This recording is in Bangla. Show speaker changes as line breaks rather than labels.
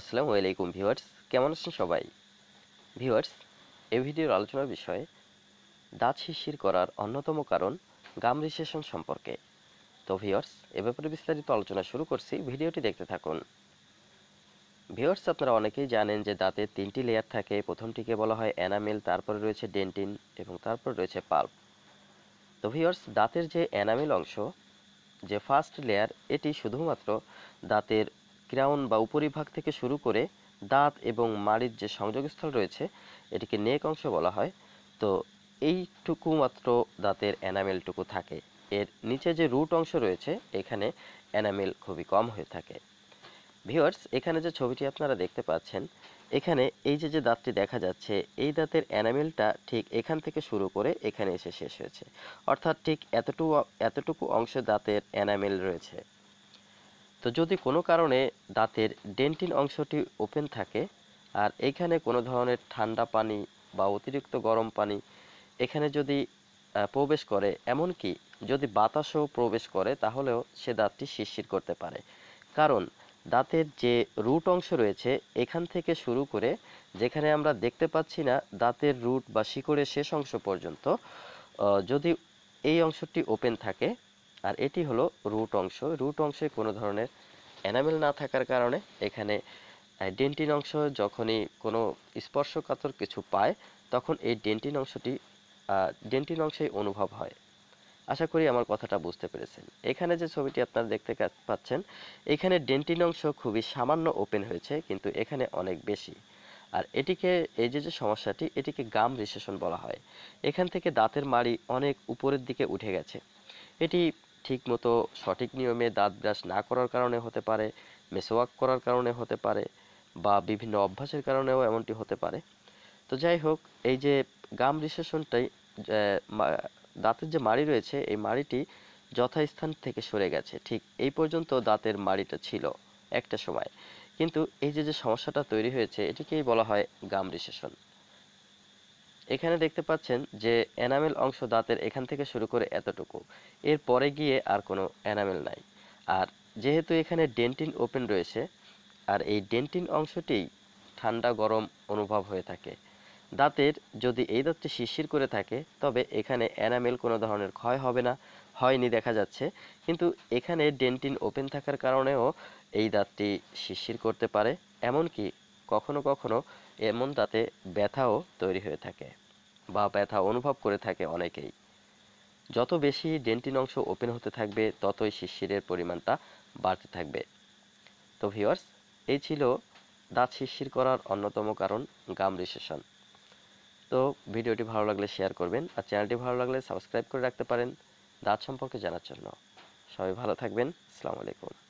আসসালামু আলাইকুম ভিউয়ার্স কেমন আছেন সবাই ভিউয়ার্স এই ভিডিওর আলোচনার বিষয় দাঁত শিরশির করার অন্যতম কারণ গাম রিসেশন সম্পর্কে তো ভিউয়ার্স এ ব্যাপারে বিস্তারিত আলোচনা শুরু করছি ভিডিওটি দেখতে থাকুন ভিউয়ার্স আপনারা অনেকেই জানেন যে দাঁতে তিনটি লেয়ার থাকে প্রথমটিকে বলা হয় অ্যানামেল তারপরে রয়েছে ডেন্টিন এবং তারপর রয়েছে পাল্প তো ভিউয়ার্স দাঁতের যে অ্যানামেল অংশ যে ফার্স্ট লেয়ার এটি শুধুমাত্র দাঁতের ক্রাউন বা উপরিভাগ থেকে শুরু করে দাঁত এবং মাড়ির যে সংযোগস্থল রয়েছে এটিকে নেক অংশ বলা হয় তো এইটুকু মাত্র দাঁতের এনামেলটুকু থাকে এর নিচে যে রুট অংশ রয়েছে এখানে এনামেল খুবই কম হয়ে থাকে ভিওয়ার্স এখানে যে ছবিটি আপনারা দেখতে পাচ্ছেন এখানে এই যে যে দাঁতটি দেখা যাচ্ছে এই দাঁতের অ্যানামেলটা ঠিক এখান থেকে শুরু করে এখানে এসে শেষ হয়েছে অর্থাৎ ঠিক এতটুকু এতটুকু অংশ দাঁতের অ্যানামেল রয়েছে তো যদি কোনো কারণে দাঁতের ডেন্টিন অংশটি ওপেন থাকে আর এখানে কোনো ধরনের ঠান্ডা পানি বা অতিরিক্ত গরম পানি এখানে যদি প্রবেশ করে এমনকি যদি বাতাসও প্রবেশ করে তাহলেও সে দাঁতটি শিরশির করতে পারে কারণ দাঁতের যে রুট অংশ রয়েছে এখান থেকে শুরু করে যেখানে আমরা দেখতে পাচ্ছি না দাঁতের রুট বা শিকড়ের শেষ অংশ পর্যন্ত যদি এই অংশটি ওপেন থাকে আর এটি হলো রুট অংশ রুট অংশে কোনো ধরনের এনামেল না থাকার কারণে এখানে ডেন্টিন অংশ যখনই কোনো স্পর্শকাতর কিছু পায় তখন এই ডেন্টিন অংশটি ডেন্টিন অংশেই অনুভব হয় আশা করি আমার কথাটা বুঝতে পেরেছেন এখানে যে ছবিটি আপনারা দেখতে পাচ্ছেন এখানে ডেন্টিন অংশ খুবই সামান্য ওপেন হয়েছে কিন্তু এখানে অনেক বেশি আর এটিকে এই যে যে সমস্যাটি এটিকে গাম রিসেশন বলা হয় এখান থেকে দাঁতের মাড়ি অনেক উপরের দিকে উঠে গেছে এটি ঠিকমতো সঠিক নিয়মে দাঁত ব্রাশ না করার কারণে হতে পারে মেসোয়াক করার কারণে হতে পারে বা বিভিন্ন অভ্যাসের কারণেও এমনটি হতে পারে তো যাই হোক এই যে গাম রিসেশনটাই দাঁতের যে মাড়ি রয়েছে এই মাড়িটি যথাস্থান থেকে সরে গেছে ঠিক এই পর্যন্ত দাঁতের মাড়িটা ছিল একটা সময় কিন্তু এই যে যে সমস্যাটা তৈরি হয়েছে এটিকেই বলা হয় গাম রিসেশন এখানে দেখতে পাচ্ছেন যে এনামেল অংশ দাঁতের এখান থেকে শুরু করে এতটুকু এর পরে গিয়ে আর কোনো এনামেল নাই আর যেহেতু এখানে ডেন্টিন ওপেন রয়েছে আর এই ডেন্টিন অংশটি ঠান্ডা গরম অনুভব হয়ে থাকে দাঁতের যদি এই দাঁতটি শিরশির করে থাকে তবে এখানে এনামেল কোনো ধরনের ক্ষয় হবে না হয়নি দেখা যাচ্ছে কিন্তু এখানে ডেন্টিন ওপেন থাকার কারণেও এই দাঁতটি শিরশির করতে পারে এমনকি কখনো কখনো এমন তাতে ব্যথাও তৈরি হয়ে থাকে বা ব্যথা অনুভব করে থাকে অনেকেই যত বেশি ডেন্টিন অংশ ওপেন হতে থাকবে ততই শিশিরের পরিমাণটা বাড়তে থাকবে তো ভিওয়ার্স এই ছিল দাঁত শিশির করার অন্যতম কারণ গাম রিসেশন তো ভিডিওটি ভালো লাগলে শেয়ার করবেন আর চ্যানেলটি ভালো লাগলে সাবস্ক্রাইব করে রাখতে পারেন দাঁত সম্পর্কে জানার জন্য সবাই ভালো থাকবেন আসসালামু আলাইকুম